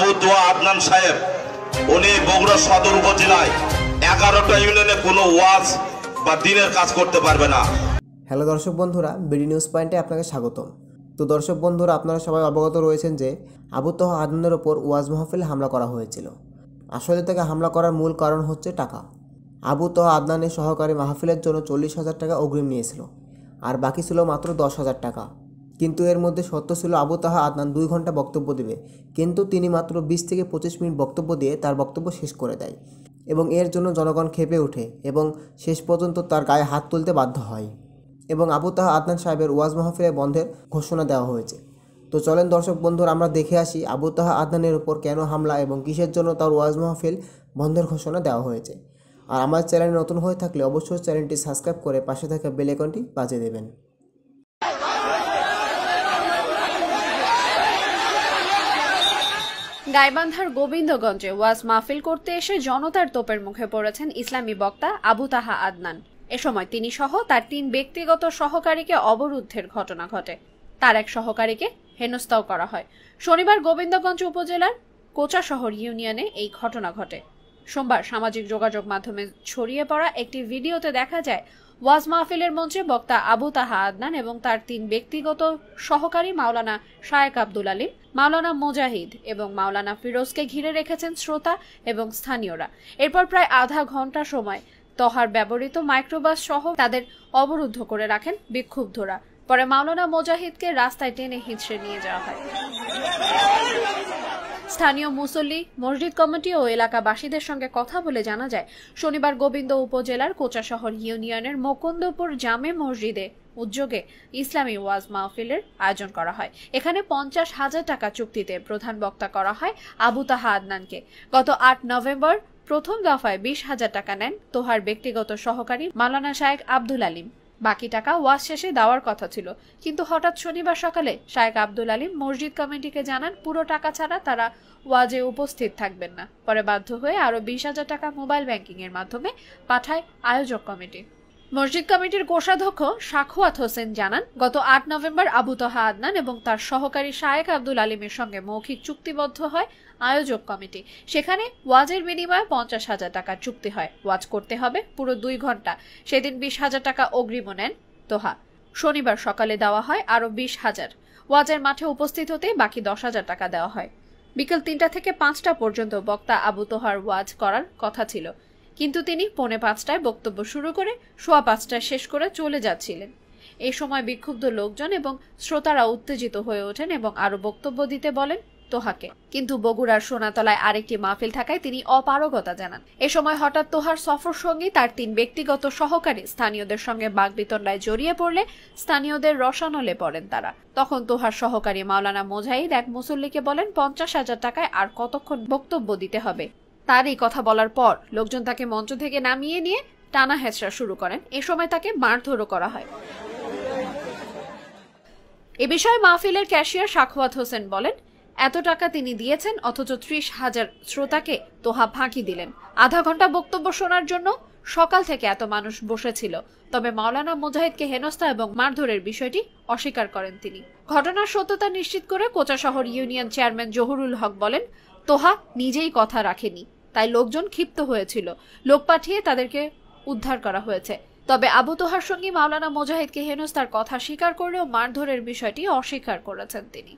আবু দোয়া আদনান সাহেব উনি বগুড়া সদর উপজেলায় এগারোটা ইউনিয়নে কোনো ওয়াজ বা দিনের কাজ করতে পারবে না হ্যালো দর্শক বন্ধুরা বিডি নিউজ পয়েন্টে আপনাকে স্বাগতম তো দর্শক বন্ধুরা আপনারা সবাই অবগত রয়েছেন যে আবু তহ আদনানের ওপর ওয়াজ মাহফিল হামলা করা হয়েছিল আসলে তাকে হামলা করার মূল কারণ হচ্ছে টাকা আবু তহ আদনানের সহকারী মাহফিলের জন্য চল্লিশ হাজার টাকা অগ্রিম নিয়েছিল আর বাকি ছিল মাত্র দশ হাজার টাকা কিন্তু এর মধ্যে সত্য ছিল আবু তাহা আদনান দুই ঘন্টা বক্তব্য দেবে কিন্তু তিনি মাত্র বিশ থেকে পঁচিশ মিনিট বক্তব্য দিয়ে তার বক্তব্য শেষ করে দেয় এবং এর জন্য জনগণ খেপে ওঠে এবং শেষ পর্যন্ত তার গায়ে হাত তুলতে বাধ্য হয় এবং আবু তাহা আদনান সাহেবের ওয়াজ মাহফিলে বন্ধের ঘোষণা দেওয়া হয়েছে তো চলেন দর্শক বন্ধুর আমরা দেখে আসি আবু তাহা আদনানের উপর কেন হামলা এবং কিসের জন্য তার ওয়াজ মাহফিল বন্ধের ঘোষণা দেওয়া হয়েছে আর আমার চ্যানেল নতুন হয়ে থাকলে অবশ্যই চ্যানেলটি সাবস্ক্রাইব করে পাশে থাকা বেলেকনটি বাজে বাজিয়ে দেবেন গাইবান্ধার গোবিন্দগঞ্জে ওয়াজ মাহফিল করতে এসে জনতার তোপের মুখে পড়েছেন ইসলামী বক্তা আবু তাহা আদনান এ সময় তিনি সহ তার তিন ব্যক্তিগত সহকারীকে অবরুদ্ধের ঘটনা ঘটে তার এক সহকারীকে হেনস্থাও করা হয় শনিবার গোবিন্দগঞ্জ উপজেলার কোচা শহর ইউনিয়নে এই ঘটনা ঘটে সোমবার সামাজিক যোগাযোগ মাধ্যমে ছড়িয়ে পড়া একটি ভিডিওতে দেখা যায় ওয়াজ মাহফিলের মঞ্চে বক্তা আবু তাহা আদনান এবং তার তিন ব্যক্তিগত সহকারী মাওলানা শায়েক আব্দুল আলিম মাওলানা মোজাহিদ এবং মাওলানা ফিরোজকে ঘিরে রেখেছেন শ্রোতা এবং স্থানীয়রা এরপর প্রায় আধা ঘন্টা সময় তহার ব্যবহৃত মাইক্রোবাস সহ তাদের অবরুদ্ধ করে রাখেন বিক্ষুব্ধরা পরে মাওলানা মোজাহিদকে রাস্তায় টেনে হিঁচড়ে নিয়ে যাওয়া হয় স্থানীয় মুসল্লি মসজিদ কমিটি ও এলাকাবাসীদের সঙ্গে কথা বলে জানা যায় শনিবার গোবিন্দ উপজেলার কোচাশহর ইউনিয়নের মুকুন্দপুর জামে মসজিদে উদ্যোগে ইসলামী ওয়াজ মাহফিলের আয়োজন করা হয় এখানে পঞ্চাশ হাজার টাকা চুক্তিতে প্রধান বক্তা করা হয় আবু তাহা আদনানকে গত আট নভেম্বর প্রথম দফায় বিশ হাজার টাকা নেন তোহার ব্যক্তিগত সহকারী মালানা শায়েক আব্দুল আলিম বাকি টাকা ওয়াজ শেষে দেওয়ার কথা ছিল কিন্তু হঠাৎ শনিবার সকালে শায়েক আব্দুল আলিম মসজিদ কমিটিকে জানান পুরো টাকা ছাড়া তারা ওয়াজে উপস্থিত থাকবেন না পরে বাধ্য হয়ে আরও বিশ হাজার টাকা মোবাইল ব্যাংকিংয়ের মাধ্যমে পাঠায় আয়োজক কমিটি মসজিদ কমিটির কোষাধ্যক্ষ সাখোয়াত হোসেন জানান গত আট নভেম্বর আবু তহা আদনান এবং তার সহকারী শায়েক আব্দুল আলিমের সঙ্গে মৌখিক চুক্তিবদ্ধ হয় আয়োজক কমিটি সেখানে ওয়াজের বিনিময়ে পঞ্চাশ হাজার টাকার চুক্তি হয় ওয়াজ করতে হবে পুরো দুই ঘন্টা সেদিন বিশ হাজার টাকা অগ্রিম নেন তোহা শনিবার সকালে দেওয়া হয় আরও বিশ হাজার ওয়াজের মাঠে উপস্থিত হতেই বাকি দশ হাজার টাকা দেওয়া হয় বিকেল তিনটা থেকে পাঁচটা পর্যন্ত বক্তা আবু তোহার ওয়াজ করার কথা ছিল কিন্তু তিনি পৌনে পাঁচটায় বক্তব্য শুরু করে সোয়া পাঁচটায় শেষ করে চলে যাচ্ছিলেন এই সময় বিক্ষুব্ধ লোকজন এবং শ্রোতারা উত্তেজিত হয়ে ওঠেন এবং আরও বক্তব্য দিতে বলেন তোহাকে কিন্তু বগুড়ার সোনাতলায় আরেকটি মাহফিল থাকায় তিনি অপারগতা জানান এ সময় হঠাৎ তোহার সফর সঙ্গী তার তিন ব্যক্তিগত সহকারী স্থানীয়দের সঙ্গে বাগবিতণ্ডায় জড়িয়ে পড়লে স্থানীয়দের রসানলে পড়েন তারা তখন তোহার সহকারী মাওলানা মোজাহিদ এক মুসল্লিকে বলেন পঞ্চাশ হাজার টাকায় আর কতক্ষণ বক্তব্য দিতে হবে তার এই কথা বলার পর লোকজন তাকে মঞ্চ থেকে নামিয়ে নিয়ে টানা হেঁচড়া শুরু করেন এ সময় তাকে মারধরও করা হয় এ বিষয়ে মাহফিলের ক্যাশিয়ার সাখওয়াত হোসেন বলেন এত টাকা তিনি দিয়েছেন অথচ ত্রিশ হাজার শ্রোতাকে তোহা ফাঁকি দিলেন আধা ঘন্টা বক্তব্য শোনার জন্য সকাল থেকে এত মানুষ বসেছিল তবে মাওলানা মুজাহিদকে হেনস্থা এবং মারধরের বিষয়টি অস্বীকার করেন তিনি ঘটনার সত্যতা নিশ্চিত করে কোচা শহর ইউনিয়ন চেয়ারম্যান জহুরুল হক বলেন তোহা নিজেই কথা রাখেনি তাই লোকজন ক্ষিপ্ত হয়েছিল লোক পাঠিয়ে তাদেরকে উদ্ধার করা হয়েছে তবে আবু তোহার সঙ্গী মাওলানা মোজাহিদকে হেনস্তার কথা স্বীকার করলেও মারধরের বিষয়টি অস্বীকার করেছেন তিনি